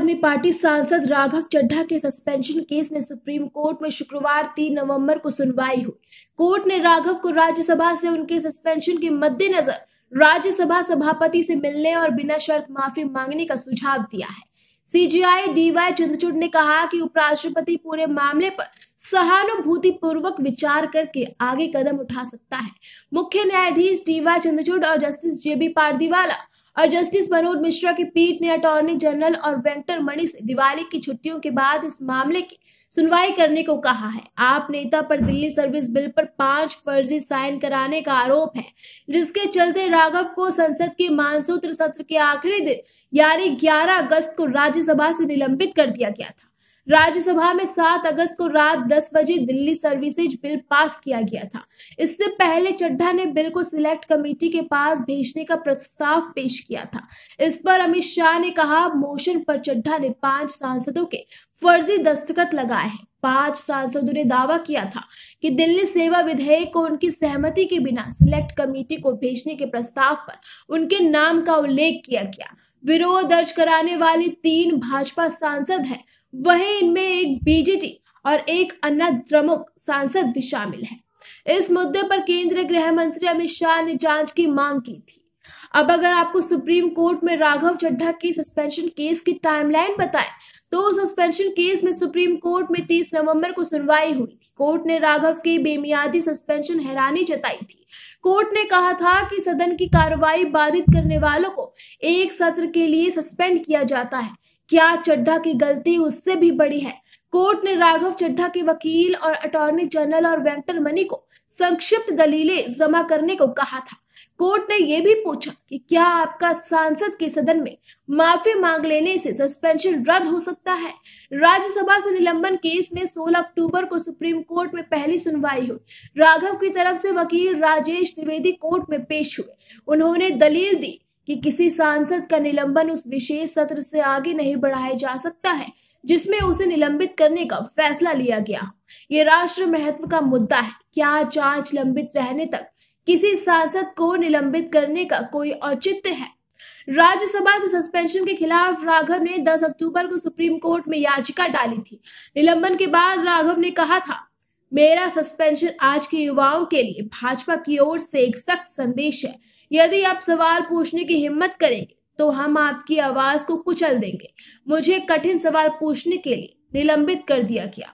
आदमी पार्टी सांसद राघव चड्ढा के सस्पेंशन केस में सुप्रीम कोर्ट में शुक्रवार तीन नवंबर को सुनवाई हुई कोर्ट ने राघव को राज्यसभा से उनके सस्पेंशन के मद्देनजर राज्यसभा सभापति से मिलने और बिना शर्त माफी मांगने का सुझाव दिया है सीजीआई डीवाई चंद्रचूड ने कहा कि उपराष्ट्रपति पूरे मामले पर सहानुभूतिपूर्वक विचार करके आगे कदम उठा सकता है मुख्य न्यायाधीश डीवाई चंद्रचूड और जस्टिस जेबी पारदीवाला और जस्टिस मनोज मिश्रा की पीठ ने अटॉर्नी जनरल और वेंकटर मणि से दिवाली की छुट्टियों के बाद इस मामले की सुनवाई करने को कहा है आप नेता पर दिल्ली सर्विस बिल पर पांच फर्जी साइन कराने का आरोप है जिसके चलते राघव को संसद के मानसूत्र सत्र के आखिरी दिन यानी 11 अगस्त को राज्यसभा से निलंबित कर दिया गया था राज्यसभा में 7 अगस्त को रात 10 बजे दिल्ली सर्विसेज बिल पास किया गया था इससे पहले चड्ढा ने बिल को सिलेक्ट कमेटी के पास भेजने का प्रस्ताव पेश किया था इस पर अमित शाह ने कहा मोशन पर चड्ढा ने पांच सांसदों के फर्जी दस्तखत लगाए हैं पांच सांसदों ने दावा किया था कि दिल्ली सेवा विधेयक को उनकी सहमति के बिना सिलेक्ट कमेटी को भेजने के प्रस्ताव पर उनके नाम का उल्लेख किया गया विरोध दर्ज कराने वाले तीन भाजपा सांसद हैं वहीं इनमें एक बीजेपी और एक अन्य द्रमुख सांसद भी शामिल है इस मुद्दे पर केंद्रीय गृह मंत्री अमित शाह ने जांच की मांग की थी अब अगर आपको सुप्रीम कोर्ट में राघव चड्ढा की सस्पेंशन केस की टाइमलाइन बताए तो सस्पेंशन केस में सुप्रीम कोर्ट में 30 नवंबर को सुनवाई हुई थी कोर्ट ने राघव की बेमियादी सस्पेंशन हैरानी जताई थी कोर्ट ने कहा था कि सदन की कार्रवाई बाधित करने वालों को एक सत्र के लिए सस्पेंड किया जाता है क्या चड्ढा की गलती उससे भी बड़ी है कोर्ट ने राघव चड्ढा के वकील और अटॉर्नी जनरल और वेंकटर मनी को संक्षिप्त दलीलें जमा करने को कहा था कोर्ट ने यह भी पूछा कि क्या आपका सांसद के सदन में माफी मांग लेने से सस्पेंशन रद्द हो सकता है राज्यसभा से निलंबन केस में 16 अक्टूबर को सुप्रीम कोर्ट में पहली सुनवाई हुई राघव की तरफ से वकील राजेश त्रिवेदी कोर्ट में पेश हुए उन्होंने दलील दी कि किसी सांसद का निलंबन उस विशेष सत्र से आगे नहीं बढ़ाया जा सकता है जिसमें उसे निलंबित करने का फैसला लिया गया हो ये राष्ट्र महत्व का मुद्दा है क्या जांच लंबित रहने तक किसी सांसद को निलंबित करने का कोई औचित्य है राज्यसभा से सस्पेंशन के खिलाफ राघव ने 10 अक्टूबर को सुप्रीम कोर्ट में याचिका डाली थी निलंबन के बाद राघव ने कहा था मेरा सस्पेंशन आज के युवाओं के लिए भाजपा की ओर से एक सख्त संदेश है यदि आप सवाल पूछने की हिम्मत करेंगे तो हम आपकी आवाज को कुचल देंगे मुझे कठिन सवाल पूछने के लिए निलंबित कर दिया गया